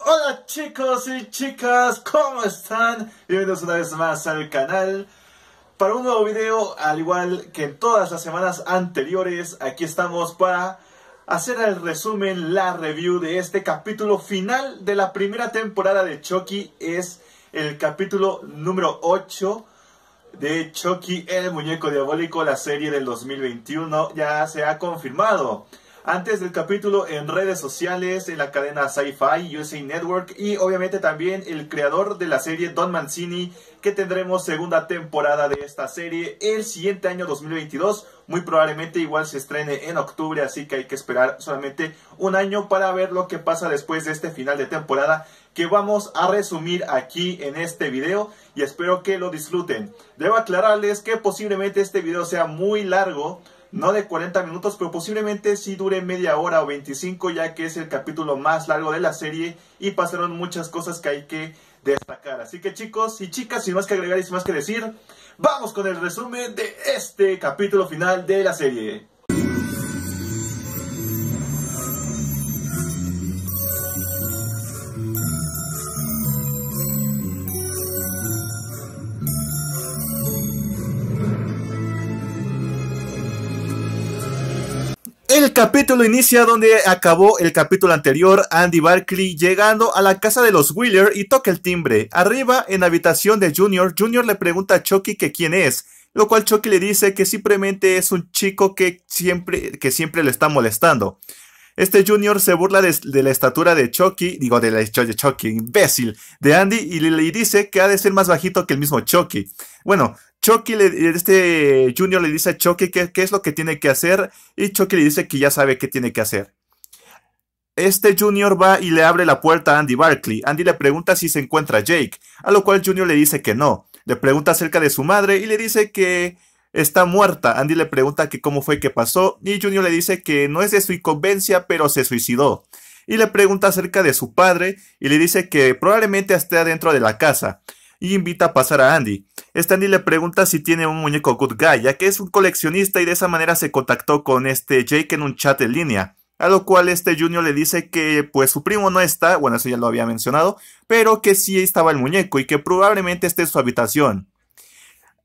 Hola chicos y chicas, ¿cómo están? Bienvenidos una vez más al canal para un nuevo video, al igual que en todas las semanas anteriores, aquí estamos para hacer el resumen, la review de este capítulo final de la primera temporada de Chucky, es el capítulo número 8 de Chucky el muñeco diabólico, la serie del 2021, ya se ha confirmado. Antes del capítulo en redes sociales, en la cadena Sci-Fi, USA Network y obviamente también el creador de la serie Don Mancini, que tendremos segunda temporada de esta serie el siguiente año 2022. Muy probablemente igual se estrene en octubre, así que hay que esperar solamente un año para ver lo que pasa después de este final de temporada que vamos a resumir aquí en este video y espero que lo disfruten. Debo aclararles que posiblemente este video sea muy largo, no de 40 minutos, pero posiblemente sí dure media hora o 25 ya que es el capítulo más largo de la serie y pasaron muchas cosas que hay que destacar. Así que chicos y chicas, sin más que agregar y sin más que decir, vamos con el resumen de este capítulo final de la serie. El capítulo inicia donde acabó el capítulo anterior, Andy Barclay llegando a la casa de los Wheeler y toca el timbre. Arriba, en la habitación de Junior, Junior le pregunta a Chucky que quién es, lo cual Chucky le dice que simplemente es un chico que siempre, que siempre le está molestando. Este Junior se burla de, la estatura de Chucky, digo de la de Chucky, imbécil, de Andy y le, le dice que ha de ser más bajito que el mismo Chucky. Bueno, Chucky, le, este Junior le dice a Chucky qué, es lo que tiene que hacer y Chucky le dice que ya sabe qué tiene que hacer. Este Junior va y le abre la puerta a Andy Barkley. Andy le pregunta si se encuentra Jake, a lo cual Junior le dice que no. Le pregunta acerca de su madre y le dice que está muerta. Andy le pregunta que cómo fue que pasó y Junior le dice que no es de su inconveniencia pero se suicidó. Y le pregunta acerca de su padre y le dice que probablemente esté adentro de la casa y invita a pasar a Andy. Andy le pregunta si tiene un muñeco Good Guy, ya que es un coleccionista y de esa manera se contactó con este Jake en un chat en línea. A lo cual este Junior le dice que pues su primo no está, bueno eso ya lo había mencionado, pero que sí estaba el muñeco y que probablemente esté en su habitación.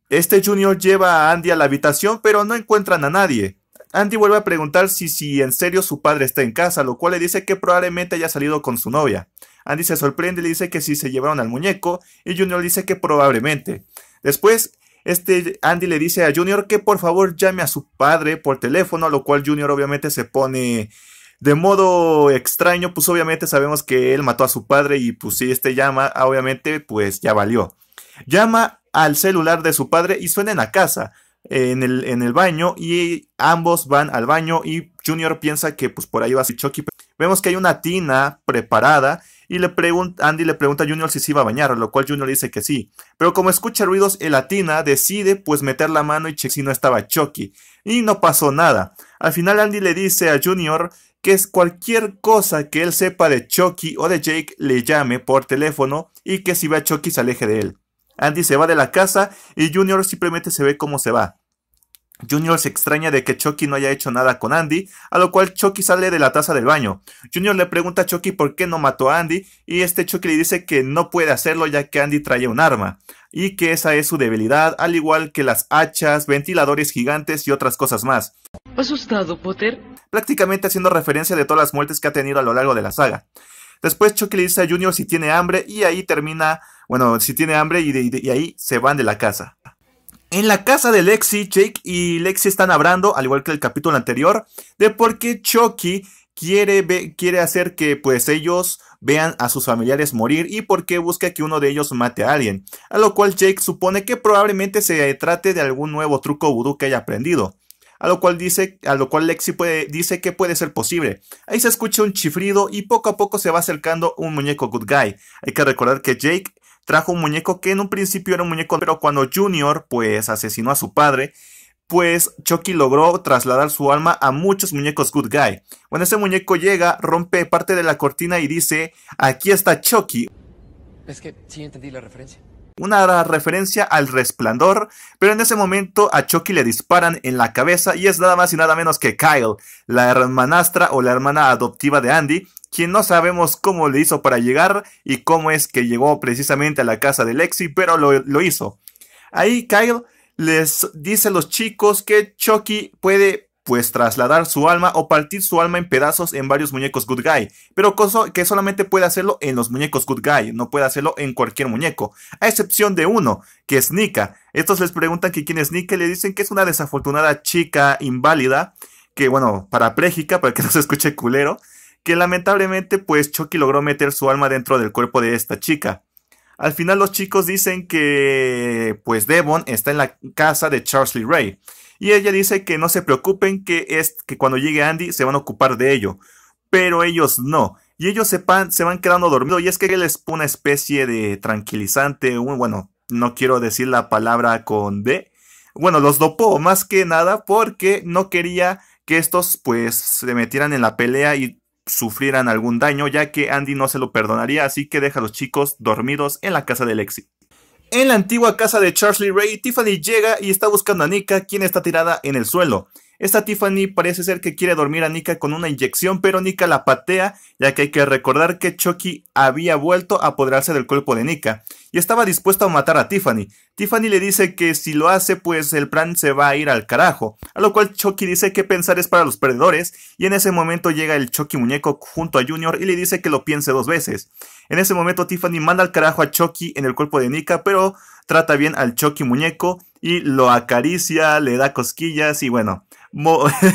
Este Junior lleva a Andy a la habitación pero no encuentran a nadie. Andy vuelve a preguntar si, si en serio su padre está en casa, lo cual le dice que probablemente haya salido con su novia. Andy se sorprende y le dice que si se llevaron al muñeco y Junior dice que probablemente. Después, este Andy le dice a Junior que por favor llame a su padre por teléfono, lo cual Junior obviamente se pone de modo extraño, pues obviamente sabemos que él mató a su padre y pues si este llama, obviamente pues ya valió. Llama al celular de su padre y suena en la casa, en el, baño y ambos van al baño y Junior piensa que pues por ahí va a ser Chucky. Vemos que hay una tina preparada y le pregunta, Andy le pregunta a Junior si se iba a bañar, lo cual Junior dice que sí. Pero como escucha ruidos en la tina, decide pues meter la mano y che si no estaba Chucky. Y no pasó nada. Al final Andy le dice a Junior que es cualquier cosa que él sepa de Chucky o de Jake le llame por teléfono y que si ve a Chucky se aleje de él. Andy se va de la casa y Junior simplemente se ve cómo se va. Junior se extraña de que Chucky no haya hecho nada con Andy, a lo cual Chucky sale de la taza del baño. Junior le pregunta a Chucky por qué no mató a Andy y este Chucky le dice que no puede hacerlo ya que Andy trae un arma y que esa es su debilidad, al igual que las hachas, ventiladores gigantes y otras cosas más. ¿Asustado, Potter? Prácticamente haciendo referencia de todas las muertes que ha tenido a lo largo de la saga. Después Chucky le dice a Junior si tiene hambre y ahí termina, bueno, si tiene hambre y, ahí se van de la casa. En la casa de Lexi, Jake y Lexi están hablando, al igual que el capítulo anterior, de por qué Chucky quiere, quiere hacer que pues ellos vean a sus familiares morir y por qué busca que uno de ellos mate a alguien, a lo cual Jake supone que probablemente se trate de algún nuevo truco vudú que haya aprendido a lo cual dice, a lo cual Lexi puede, dice que puede ser posible. Ahí se escucha un chifrido y poco a poco se va acercando un muñeco good guy. Hay que recordar que Jake trajo un muñeco que en un principio era un muñeco, pero cuando Junior pues asesinó a su padre, pues Chucky logró trasladar su alma a muchos muñecos Good Guy. Cuando ese muñeco llega, rompe parte de la cortina y dice, aquí está Chucky. Es que sí entendí la referencia una referencia al resplandor, pero en ese momento a Chucky le disparan en la cabeza y es nada más y nada menos que Kyle, la hermanastra o la hermana adoptiva de Andy, quien no sabemos cómo le hizo para llegar y cómo es que llegó precisamente a la casa de Lexi, pero lo, hizo. Ahí Kyle les dice a los chicos que Chucky puede pues trasladar su alma o partir su alma en pedazos en varios muñecos Good Guy, pero cosa que solamente puede hacerlo en los muñecos Good Guy, no puede hacerlo en cualquier muñeco, a excepción de uno, que es Nika. Estos les preguntan que quién es Nika y le dicen que es una desafortunada chica inválida, que bueno, parapléjica, para que no se escuche culero, que lamentablemente pues Chucky logró meter su alma dentro del cuerpo de esta chica. Al final los chicos dicen que pues Devon está en la casa de Charles Lee Ray y ella dice que no se preocupen, que, es, que cuando llegue Andy se van a ocupar de ello. Pero ellos no. Y ellos se, van, se van quedando dormidos. Y es que él les pone una especie de tranquilizante, bueno, no quiero decir la palabra con D. Bueno, los dopó más que nada porque no quería que estos pues se metieran en la pelea y sufrieran algún daño, ya que Andy no se lo perdonaría, así que deja a los chicos dormidos en la casa de Lexi. En la antigua casa de Charlie Ray, Tiffany llega y está buscando a Nika, quien está tirada en el suelo. Esta Tiffany parece ser que quiere dormir a Nika con una inyección, pero Nika la patea, ya que hay que recordar que Chucky había vuelto a apoderarse del cuerpo de Nika y estaba dispuesto a matar a Tiffany. Tiffany le dice que si lo hace, pues el plan se va a ir al carajo, a lo cual Chucky dice que pensar es para los perdedores, y en ese momento llega el Chucky muñeco junto a Junior y le dice que lo piense dos veces. En ese momento Tiffany manda al carajo a Chucky en el cuerpo de Nika, pero trata bien al Chucky muñeco y lo acaricia, le da cosquillas y bueno,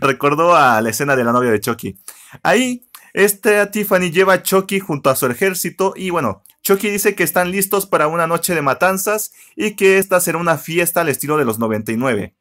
recordó a la escena de la novia de Chucky. Ahí, esta Tiffany lleva a Chucky junto a su ejército y bueno, Chucky dice que están listos para una noche de matanzas y que esta será una fiesta al estilo de los 99.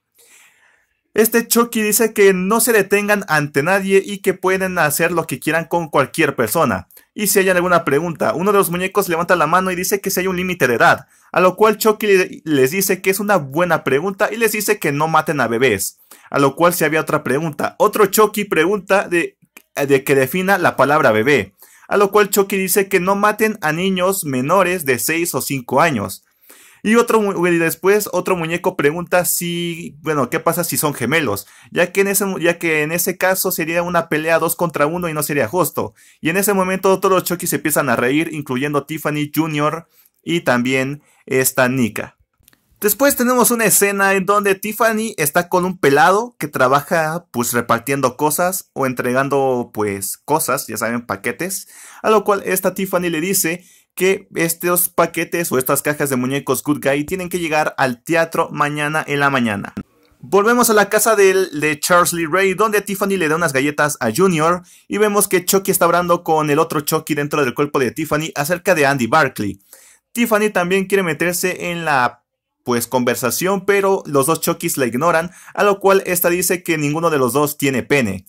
Este Chucky dice que no se detengan ante nadie y que pueden hacer lo que quieran con cualquier persona. Y si hay alguna pregunta, uno de los muñecos levanta la mano y dice que si hay un límite de edad, a lo cual Chucky les dice que es una buena pregunta y les dice que no maten a bebés, a lo cual si había otra pregunta, otro Chucky pregunta de, de que defina la palabra bebé a lo cual Chucky dice que no maten a niños menores de 6 o 5 años. Y otro después otro muñeco pregunta si, bueno, ¿qué pasa si son gemelos? Ya que en ese ya que en ese caso sería una pelea dos contra uno y no sería justo. Y en ese momento todos los Chucky se empiezan a reír, incluyendo Tiffany Jr. y también esta Nika. Después tenemos una escena en donde Tiffany está con un pelado que trabaja pues repartiendo cosas o entregando pues cosas, ya saben, paquetes, a lo cual esta Tiffany le dice que estos paquetes o estas cajas de muñecos Good Guy tienen que llegar al teatro mañana en la mañana. Volvemos a la casa de, de Charles Lee Ray, donde Tiffany le da unas galletas a Junior y vemos que Chucky está hablando con el otro Chucky dentro del cuerpo de Tiffany acerca de Andy Barkley. Tiffany también quiere meterse en la pues conversación, pero los dos Chokis la ignoran, a lo cual esta dice que ninguno de los dos tiene pene.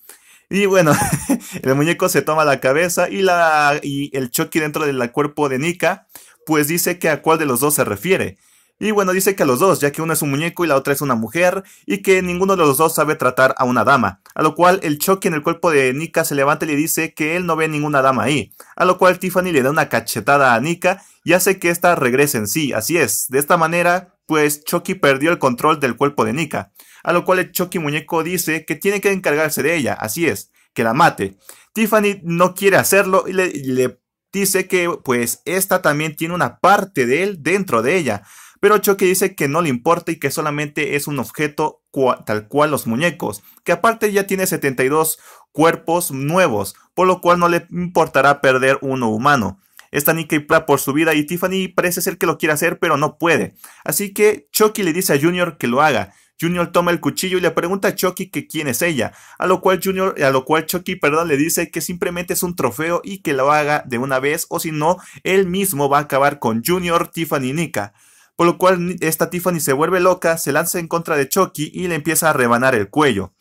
Y bueno, el muñeco se toma la cabeza y, la, y el Chucky dentro del cuerpo de Nika, pues dice que a cuál de los dos se refiere. Y bueno, dice que a los dos, ya que uno es un muñeco y la otra es una mujer, y que ninguno de los dos sabe tratar a una dama. A lo cual el Chucky en el cuerpo de Nika se levanta y le dice que él no ve ninguna dama ahí. A lo cual Tiffany le da una cachetada a Nika y hace que ésta regrese en sí. Así es. De esta manera, pues Chucky perdió el control del cuerpo de Nika. A lo cual el Chucky muñeco dice que tiene que encargarse de ella. Así es. Que la mate. Tiffany no quiere hacerlo y le, le dice que pues esta también tiene una parte de él dentro de ella pero Chucky dice que no le importa y que solamente es un objeto tal cual los muñecos, que aparte ya tiene 72 cuerpos nuevos, por lo cual no le importará perder uno humano. Está Nicky y por su vida y Tiffany parece ser que lo quiere hacer, pero no puede. Así que Chucky le dice a Junior que lo haga. Junior toma el cuchillo y le pregunta a Chucky que quién es ella, a lo cual Junior, a lo cual Chucky, perdón, le dice que simplemente es un trofeo y que lo haga de una vez o si no, él mismo va a acabar con Junior, Tiffany y Nika por lo cual esta Tiffany se vuelve loca, se lanza en contra de Chucky y le empieza a rebanar el cuello.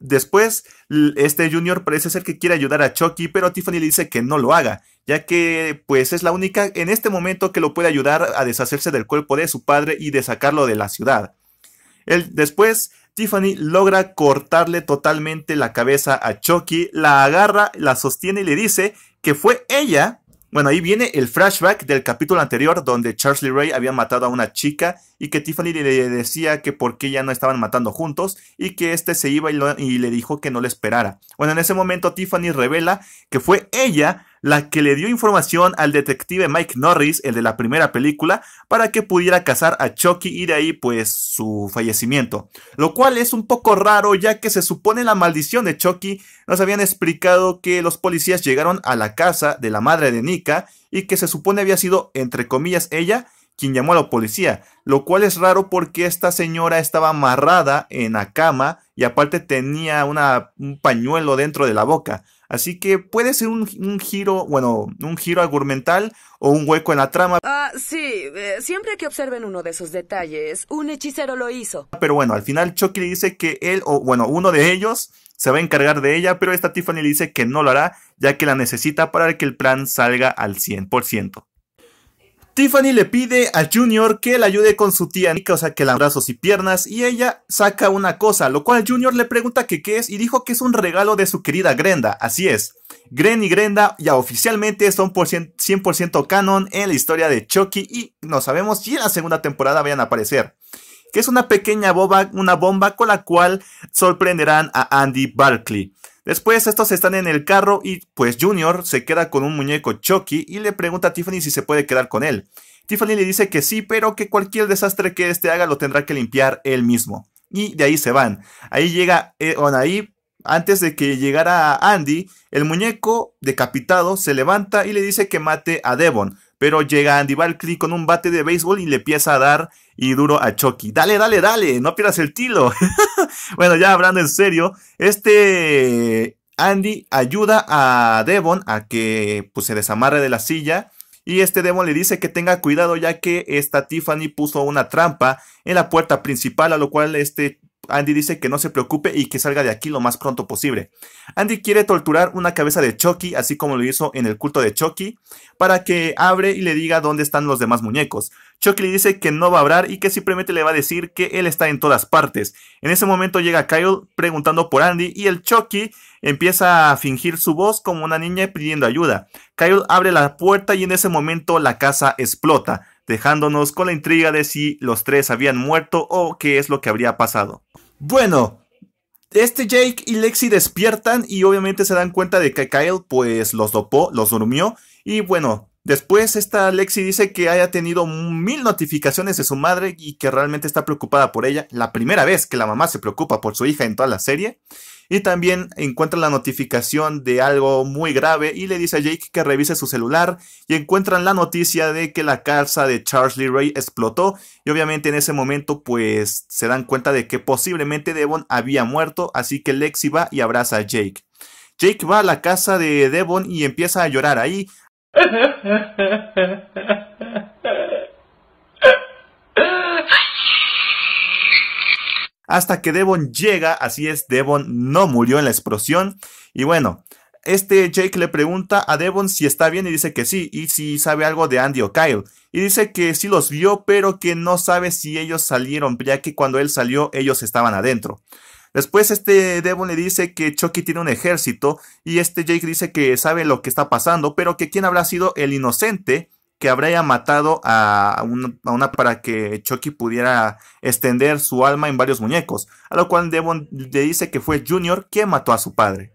después, este Junior parece ser que quiere ayudar a Chucky, pero Tiffany le dice que no lo haga, ya que pues es la única en este momento que lo puede ayudar a deshacerse del cuerpo de su padre y de sacarlo de la ciudad. después, Tiffany logra cortarle totalmente la cabeza a Chucky, la agarra, la sostiene y le dice que fue ella bueno, ahí viene el flashback del capítulo anterior donde Charles Lee Ray había matado a una chica y que Tiffany le decía que por qué ya no estaban matando juntos y que este se iba y, y le dijo que no le esperara. Bueno, en ese momento Tiffany revela que fue ella la que le dio información al detective Mike Norris, el de la primera película, para que pudiera cazar a Chucky y de ahí pues su fallecimiento. Lo cual es un poco raro ya que se supone la maldición de Chucky. Nos habían explicado que los policías llegaron a la casa de la madre de Nika y que se supone había sido, entre comillas, ella quien llamó a la policía, lo cual es raro porque esta señora estaba amarrada en la cama y aparte tenía un pañuelo dentro de la boca, Así que puede ser un, giro, bueno, un giro argumental o un hueco en la trama. Ah, sí, eh, siempre que observen uno de esos detalles, un hechicero lo hizo. Pero bueno, al final Chucky le dice que él, o bueno, uno de ellos se va a encargar de ella, pero esta Tiffany le dice que no lo hará, ya que la necesita para que el plan salga al 100%. Tiffany le pide a Junior que le ayude con su tía Nika, o sea, que la brazos y piernas, y ella saca una cosa, lo cual Junior le pregunta que qué es y dijo que es un regalo de su querida Grenda, así es. Gren y Grenda ya oficialmente son 100% canon en la historia de Chucky y no sabemos si en la segunda temporada vayan a aparecer. Que es una pequeña boba, una bomba con la cual sorprenderán a Andy Barkley. Después estos están en el carro y pues Junior se queda con un muñeco Chucky y le pregunta a Tiffany si se puede quedar con él. Tiffany le dice que sí, pero que cualquier desastre que este haga lo tendrá que limpiar él mismo. Y de ahí se van. Ahí llega, eh, ahí antes de que llegara Andy, el muñeco decapitado se levanta y le dice que mate a Devon. Pero llega Andy Valkyrie con un bate de béisbol y le empieza a dar y duro a Chucky. Dale, dale, dale, no pierdas el tiro bueno, ya hablando en serio, este Andy ayuda a Devon a que pues, se desamarre de la silla. Y este Devon le dice que tenga cuidado ya que esta Tiffany puso una trampa en la puerta principal, a lo cual este Andy dice que no se preocupe y que salga de aquí lo más pronto posible. Andy quiere torturar una cabeza de Chucky, así como lo hizo en el culto de Chucky, para que abre y le diga dónde están los demás muñecos. Chucky le dice que no va a hablar y que simplemente le va a decir que él está en todas partes. En ese momento llega Kyle preguntando por Andy y el Chucky empieza a fingir su voz como una niña pidiendo ayuda. Kyle abre la puerta y en ese momento la casa explota dejándonos con la intriga de si los tres habían muerto o qué es lo que habría pasado. Bueno, este Jake y Lexi despiertan y obviamente se dan cuenta de que Kyle pues los dopó, los durmió y bueno, Después, esta Lexi dice que haya tenido mil notificaciones de su madre y que realmente está preocupada por ella. La primera vez que la mamá se preocupa por su hija en toda la serie. Y también encuentra la notificación de algo muy grave y le dice a Jake que revise su celular y encuentran la noticia de que la casa de Charles Lee Ray explotó y obviamente en ese momento pues se dan cuenta de que posiblemente Devon había muerto, así que Lexi va y abraza a Jake. Jake va a la casa de Devon y empieza a llorar ahí, hasta que Devon llega, así es, Devon no murió en la explosión. Y bueno, este Jake le pregunta a Devon si está bien y dice que sí, y si sabe algo de Andy o Kyle. Y dice que sí los vio, pero que no sabe si ellos salieron, ya que cuando él salió ellos estaban adentro. Después este Devon le dice que Chucky tiene un ejército y este Jake dice que sabe lo que está pasando, pero que quién habrá sido el inocente que habría matado a una, a una, para que Chucky pudiera extender su alma en varios muñecos, a lo cual Devon le dice que fue Junior quien mató a su padre.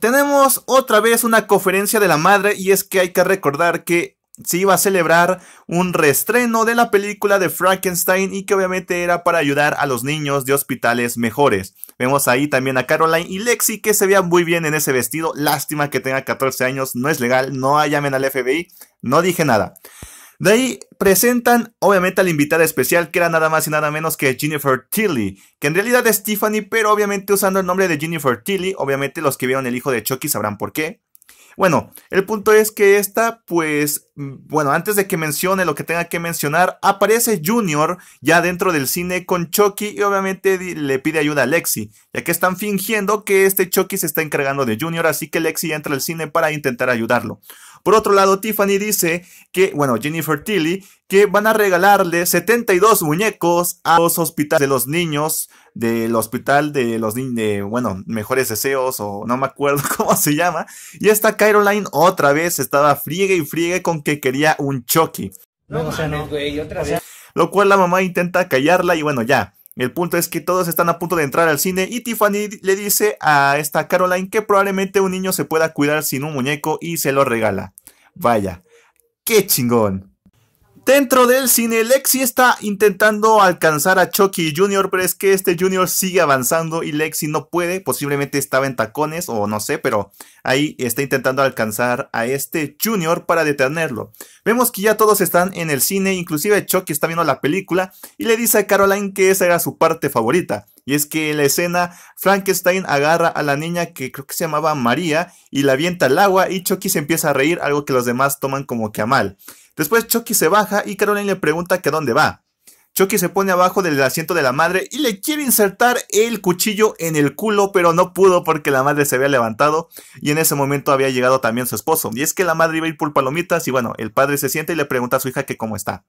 Tenemos otra vez una conferencia de la madre y es que hay que recordar que se iba a celebrar un reestreno de la película de Frankenstein y que obviamente era para ayudar a los niños de hospitales mejores. Vemos ahí también a Caroline y Lexi que se veían muy bien en ese vestido. Lástima que tenga 14 años, no es legal, no llamen al FBI, no dije nada. De ahí presentan obviamente al invitado especial que era nada más y nada menos que Jennifer Tilly, que en realidad es Tiffany, pero obviamente usando el nombre de Jennifer Tilly, obviamente los que vieron el hijo de Chucky sabrán por qué. Bueno, el punto es que esta, pues, mm, bueno, antes de que mencione lo que tenga que mencionar, aparece Junior ya dentro del cine con Chucky y obviamente le pide ayuda a Lexi, ya que están fingiendo que este Chucky se está encargando de Junior, así que Lexi entra al cine para intentar ayudarlo. Por otro lado, Tiffany dice que, bueno, Jennifer Tilly, que van a regalarle 72 muñecos a los hospitales de los niños, del hospital de los niños, de, bueno, mejores deseos o no me acuerdo cómo se llama. Y esta Caroline otra vez estaba friegue y friegue con que quería un Chucky. No, o no, güey, otra vez. Lo cual la mamá intenta callarla y bueno, ya. El punto es que todos están a punto de entrar al cine y Tiffany le dice a esta Caroline que probablemente un niño se pueda cuidar sin un muñeco y se lo regala. Vaya, qué chingón. Dentro del cine, Lexi está intentando alcanzar a Chucky Jr., pero es que este Jr. sigue avanzando y Lexi no puede. Posiblemente estaba en tacones o no sé, pero ahí está intentando alcanzar a este Jr. para detenerlo. Vemos que ya todos están en el cine, inclusive Chucky está viendo la película y le dice a Caroline que esa era su parte favorita. Y es que en la escena, Frankenstein agarra a la niña que creo que se llamaba María y la avienta al agua y Chucky se empieza a reír, algo que los demás toman como que a mal. Después Chucky se baja y Caroline le pregunta que a dónde va. Chucky se pone abajo del asiento de la madre y le quiere insertar el cuchillo en el culo, pero no pudo porque la madre se había levantado y en ese momento había llegado también su esposo. Y es que la madre iba a ir por palomitas y bueno, el padre se sienta y le pregunta a su hija que cómo está.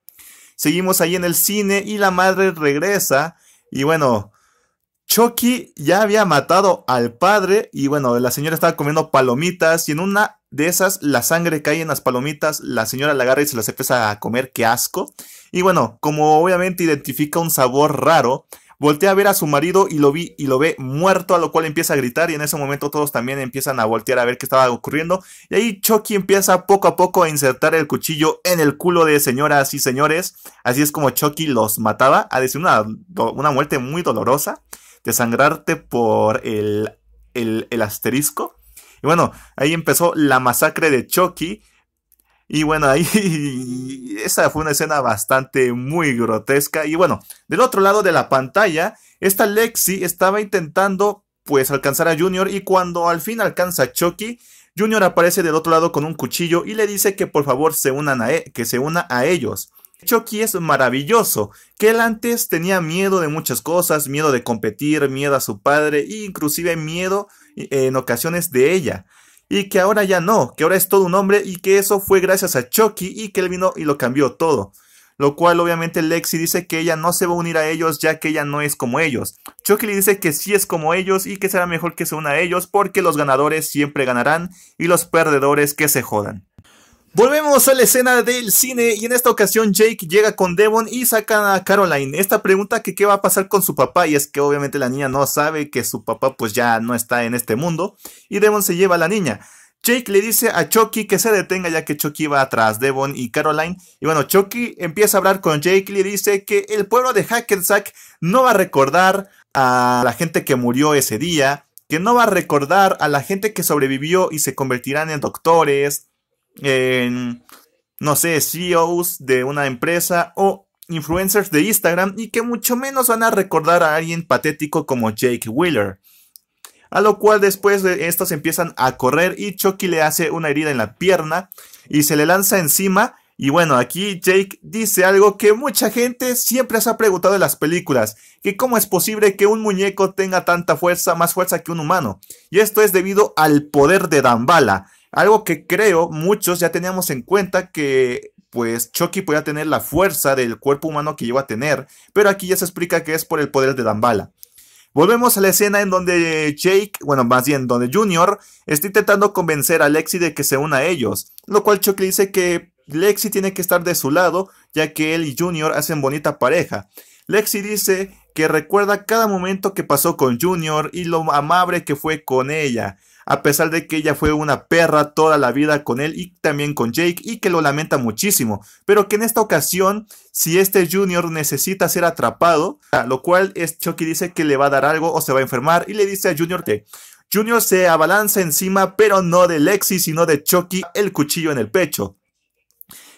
Seguimos ahí en el cine y la madre regresa y bueno, Chucky ya había matado al padre y bueno, la señora estaba comiendo palomitas y en una de esas la sangre cae en las palomitas, la señora la agarra y se las empieza a comer, qué asco. Y bueno, como obviamente identifica un sabor raro, voltea a ver a su marido y lo vi y lo ve muerto, a lo cual empieza a gritar y en ese momento todos también empiezan a voltear a ver qué estaba ocurriendo y ahí Chucky empieza poco a poco a insertar el cuchillo en el culo de señoras y señores, así es como Chucky los mataba, a decir una muerte muy dolorosa sangrarte por el, asterisco. Y bueno, ahí empezó la masacre de Chucky. Y bueno, ahí esa fue una escena bastante muy grotesca. Y bueno, del otro lado de la pantalla, esta Lexi estaba intentando pues alcanzar a Junior y cuando al fin alcanza a Chucky, Junior aparece del otro lado con un cuchillo y le dice que por favor se e, que se una a ellos. Chucky es maravilloso, que él antes tenía miedo de muchas cosas, miedo de competir, miedo a su padre e inclusive miedo eh, en ocasiones de ella. Y que ahora ya no, que ahora es todo un hombre y que eso fue gracias a Chucky y que él vino y lo cambió todo. Lo cual obviamente Lexi dice que ella no se va a unir a ellos ya que ella no es como ellos. Chucky le dice que sí es como ellos y que será mejor que se una a ellos porque los ganadores siempre ganarán y los perdedores que se jodan. Volvemos a la escena del cine y en esta ocasión Jake llega con Devon y saca a Caroline. Esta pregunta que qué va a pasar con su papá y es que obviamente la niña no sabe que su papá pues ya no está en este mundo y Devon se lleva a la niña. Jake le dice a Chucky que se detenga ya que Chucky va atrás Devon y Caroline. Y bueno, Chucky empieza a hablar con Jake y le dice que el pueblo de Hackensack no va a recordar a la gente que murió ese día, que no va a recordar a la gente que sobrevivió y se convertirán en doctores en no sé, CEOs de una empresa o influencers de Instagram y que mucho menos van a recordar a alguien patético como Jake Wheeler. A lo cual después de estos empiezan a correr y Chucky le hace una herida en la pierna y se le lanza encima. Y bueno, aquí Jake dice algo que mucha gente siempre se ha preguntado en las películas, que cómo es posible que un muñeco tenga tanta fuerza, más fuerza que un humano. Y esto es debido al poder de Dambala, algo que creo muchos ya teníamos en cuenta que pues Chucky podía tener la fuerza del cuerpo humano que iba a tener, pero aquí ya se explica que es por el poder de Dambala. Volvemos a la escena en donde Jake, bueno, más bien donde Junior, está intentando convencer a Lexi de que se una a ellos, lo cual Chucky dice que Lexi tiene que estar de su lado, ya que él y Junior hacen bonita pareja. Lexi dice que recuerda cada momento que pasó con Junior y lo amable que fue con ella a pesar de que ella fue una perra toda la vida con él y también con Jake y que lo lamenta muchísimo, pero que en esta ocasión, si este Junior necesita ser atrapado, lo cual es Chucky dice que le va a dar algo o se va a enfermar y le dice a Junior que Junior se abalanza encima, pero no de Lexi, sino de Chucky, el cuchillo en el pecho.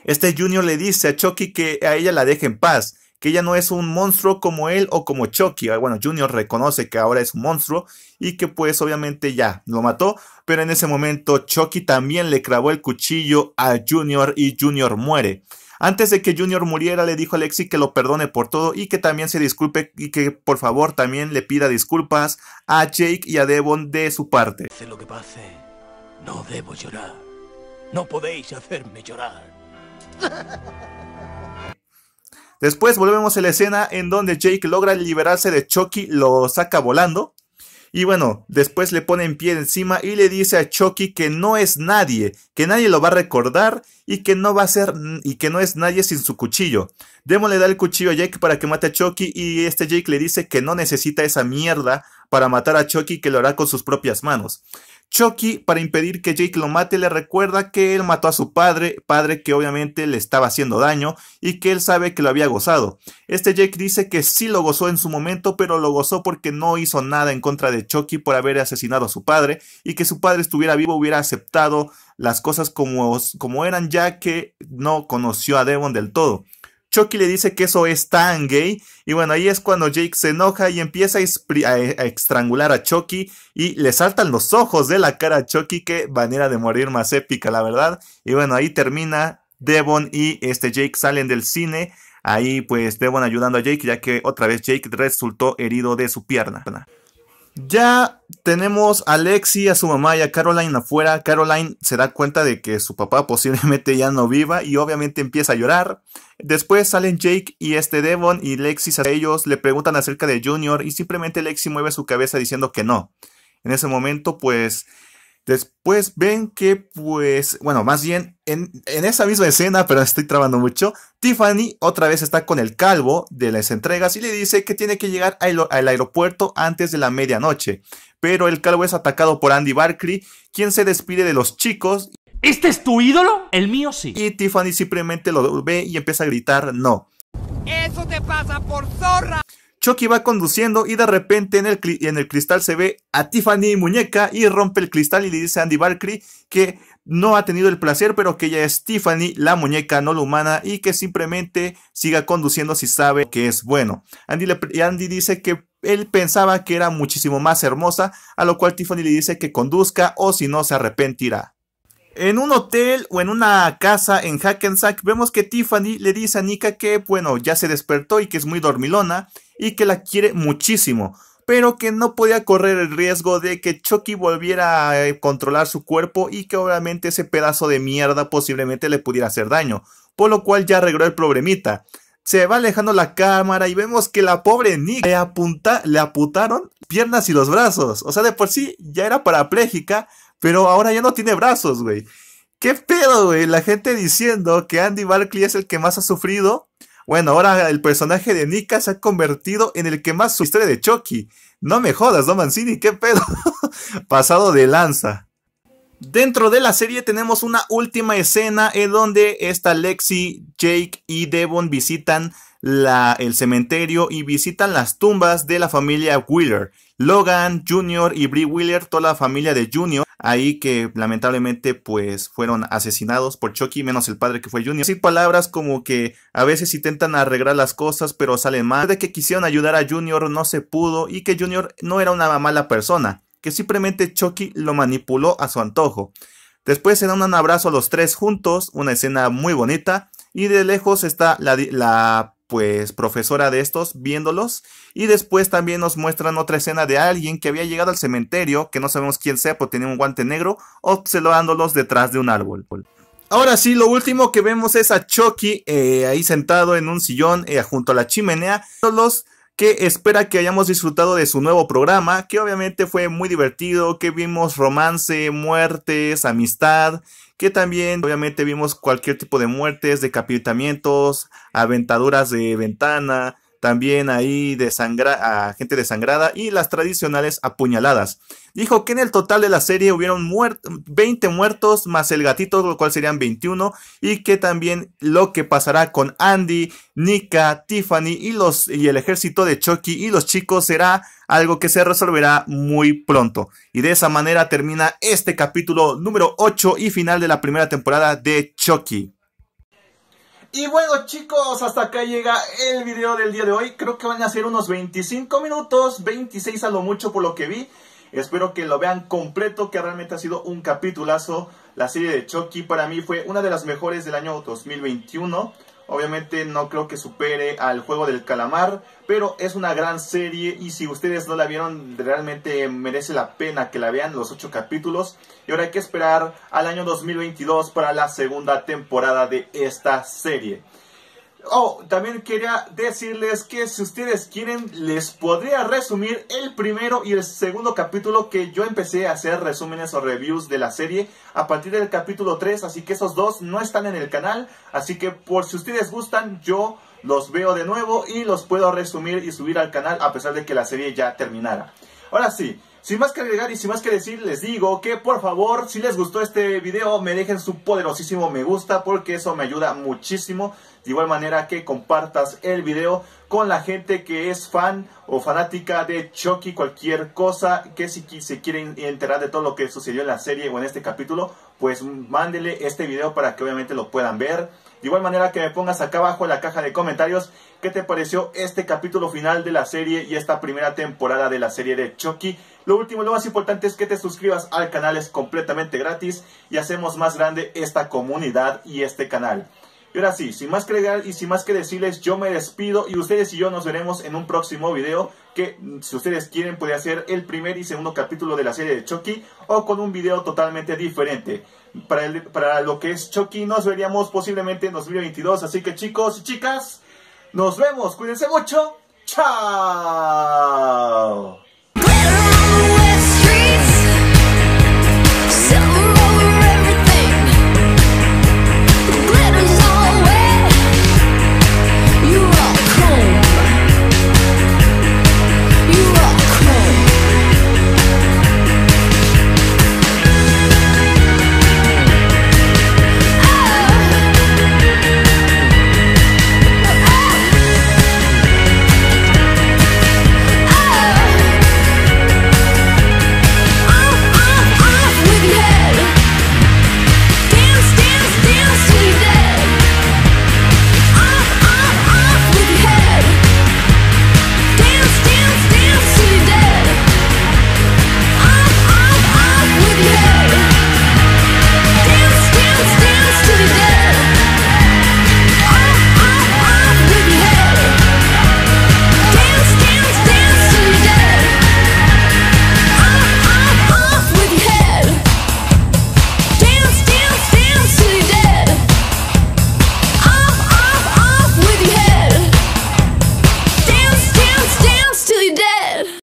Este Junior le dice a Chucky que a ella la deje en paz, que ya no es un monstruo como él o como Chucky. Ah, bueno, Junior reconoce que ahora es un monstruo y que pues obviamente ya lo mató, pero en ese momento Chucky también le clavó el cuchillo a Junior y Junior muere. Antes de que Junior muriera, le dijo a Lexi que lo perdone por todo y que también se disculpe y que por favor también le pida disculpas a Jake y a Devon de su parte. lo que pase, no debo llorar. No podéis hacerme llorar. Después volvemos a la escena en donde Jake logra liberarse de Chucky, lo saca volando. Y bueno, después le pone en pie encima y le dice a Chucky que no es nadie, que nadie lo va a recordar y que no va a ser y que no es nadie sin su cuchillo. Demo le da el cuchillo a Jake para que mate a Chucky y este Jake le dice que no necesita esa mierda para matar a Chucky que lo hará con sus propias manos. Chucky, para impedir que Jake lo mate, le recuerda que él mató a su padre, padre que obviamente le estaba haciendo daño y que él sabe que lo había gozado. Este Jake dice que sí lo gozó en su momento, pero lo gozó porque no hizo nada en contra de Chucky por haber asesinado a su padre y que su padre estuviera vivo hubiera aceptado las cosas como, como eran ya que no conoció a Devon del todo. Chucky le dice que eso es tan gay. Y bueno, ahí es cuando Jake se enoja y empieza a, estrangular a Chucky. Y le saltan los ojos de la cara a Chucky. Qué manera de morir más épica, la verdad. Y bueno, ahí termina. Devon y este Jake salen del cine. Ahí pues Devon ayudando a Jake ya que otra vez Jake resultó herido de su pierna. Ya tenemos a Lexi, a su mamá y a Caroline afuera. Caroline se da cuenta de que su papá posiblemente ya no viva y obviamente empieza a llorar. Después salen Jake y este Devon y Lexi a ellos, le preguntan acerca de Junior y simplemente Lexi mueve su cabeza diciendo que no. En ese momento, pues Después ven que, pues, bueno, más bien en, esa misma escena, pero estoy trabando mucho, Tiffany otra vez está con el calvo de las entregas y le dice que tiene que llegar al, al aeropuerto antes de la medianoche. Pero el calvo es atacado por Andy Barclay, quien se despide de los chicos. ¿Este es tu ídolo? El mío sí. Y Tiffany simplemente lo ve y empieza a gritar no. Eso te pasa por zorra. Chucky va conduciendo y de repente en el, en el cristal se ve a Tiffany muñeca y rompe el cristal y le dice a Andy Valkyrie que no ha tenido el placer, pero que ella es Tiffany, la muñeca no la humana, y que simplemente siga conduciendo si sabe que es bueno. Andy, le, Andy dice que él pensaba que era muchísimo más hermosa, a lo cual Tiffany le dice que conduzca o si no se arrepentirá. En un hotel o en una casa en Hackensack vemos que Tiffany le dice a Nika que, bueno, ya se despertó y que es muy dormilona y que la quiere muchísimo, pero que no podía correr el riesgo de que Chucky volviera a eh, controlar su cuerpo y que obviamente ese pedazo de mierda posiblemente le pudiera hacer daño, por lo cual ya arregló el problemita. Se va alejando la cámara y vemos que la pobre Nick le, apuntaron le piernas y los brazos. O sea, de por sí ya era parapléjica, pero ahora ya no tiene brazos, güey. ¿Qué pedo, güey? La gente diciendo que Andy Barkley es el que más ha sufrido bueno, ahora el personaje de Nika se ha convertido en el que más su de Chucky. No me jodas, ¿no, Mancini? ¿Qué pedo? Pasado de lanza. Dentro de la serie tenemos una última escena en donde está Lexi, Jake y Devon visitan la, el cementerio y visitan las tumbas de la familia Wheeler. Logan, Junior y Brie Wheeler, toda la familia de Junior, ahí que lamentablemente pues fueron asesinados por Chucky, menos el padre que fue Junior. Así palabras como que a veces intentan arreglar las cosas pero salen mal, de que quisieron ayudar a Junior no se pudo y que Junior no era una mala persona, que simplemente Chucky lo manipuló a su antojo. Después se dan un abrazo a los tres juntos, una escena muy bonita y de lejos está la pues profesora de estos viéndolos y después también nos muestran otra escena de alguien que había llegado al cementerio, que no sabemos quién sea, porque tenía un guante negro, observándolos detrás de un árbol. Ahora sí, lo último que vemos es a Chucky eh, ahí sentado en un sillón eh, junto a la chimenea, los que espera que hayamos disfrutado de su nuevo programa, que obviamente fue muy divertido, que vimos romance, muertes, amistad también obviamente vimos cualquier tipo de muertes, decapitamientos, aventaduras de ventana, también ahí a gente desangrada y las tradicionales apuñaladas. Dijo que en el total de la serie hubieron 20 muertos más el gatito, lo cual serían 21, y que también lo que pasará con Andy, Nika, Tiffany y, los, y el ejército de Chucky y los chicos será algo que se resolverá muy pronto. Y de esa manera termina este capítulo número 8 y final de la primera temporada de Chucky. Y bueno chicos, hasta acá llega el video del día de hoy. Creo que van a ser unos 25 minutos, 26 a lo mucho por lo que vi. Espero que lo vean completo, que realmente ha sido un capitulazo. La serie de Chucky para mí fue una de las mejores del año 2021. Obviamente no creo que supere al juego del calamar, pero es una gran serie y si ustedes no la vieron realmente merece la pena que la vean los 8 capítulos y ahora hay que esperar al año 2022 para la segunda temporada de esta serie. Oh, también quería decirles que si ustedes quieren, les podría resumir el primero y el segundo capítulo que yo empecé a hacer resúmenes o reviews de la serie a partir del capítulo 3, así que esos dos no están en el canal, así que por si ustedes gustan, yo los veo de nuevo y los puedo resumir y subir al canal a pesar de que la serie ya terminara. Ahora sí, sin más que agregar y sin más que decir, les digo que por favor, si les gustó este video, me dejen su poderosísimo me gusta porque eso me ayuda muchísimo. De igual manera que compartas el video con la gente que es fan o fanática de Chucky, cualquier cosa que si se quieren enterar de todo lo que sucedió en la serie o en este capítulo, pues mándele este video para que obviamente lo puedan ver. De igual manera que me pongas acá abajo en la caja de comentarios qué te pareció este capítulo final de la serie y esta primera temporada de la serie de Chucky. Lo último, lo más importante es que te suscribas al canal, es completamente gratis y hacemos más grande esta comunidad y este canal. Y ahora sí, sin más que agregar y sin más que decirles, yo me despido y ustedes y yo nos veremos en un próximo video que mm, si ustedes quieren puede ser el primer y segundo capítulo de la serie de Chucky o con un video totalmente diferente. Para, para lo que es Chucky nos veríamos posiblemente en 2022, así que chicos y chicas, nos vemos, cuídense mucho, chao.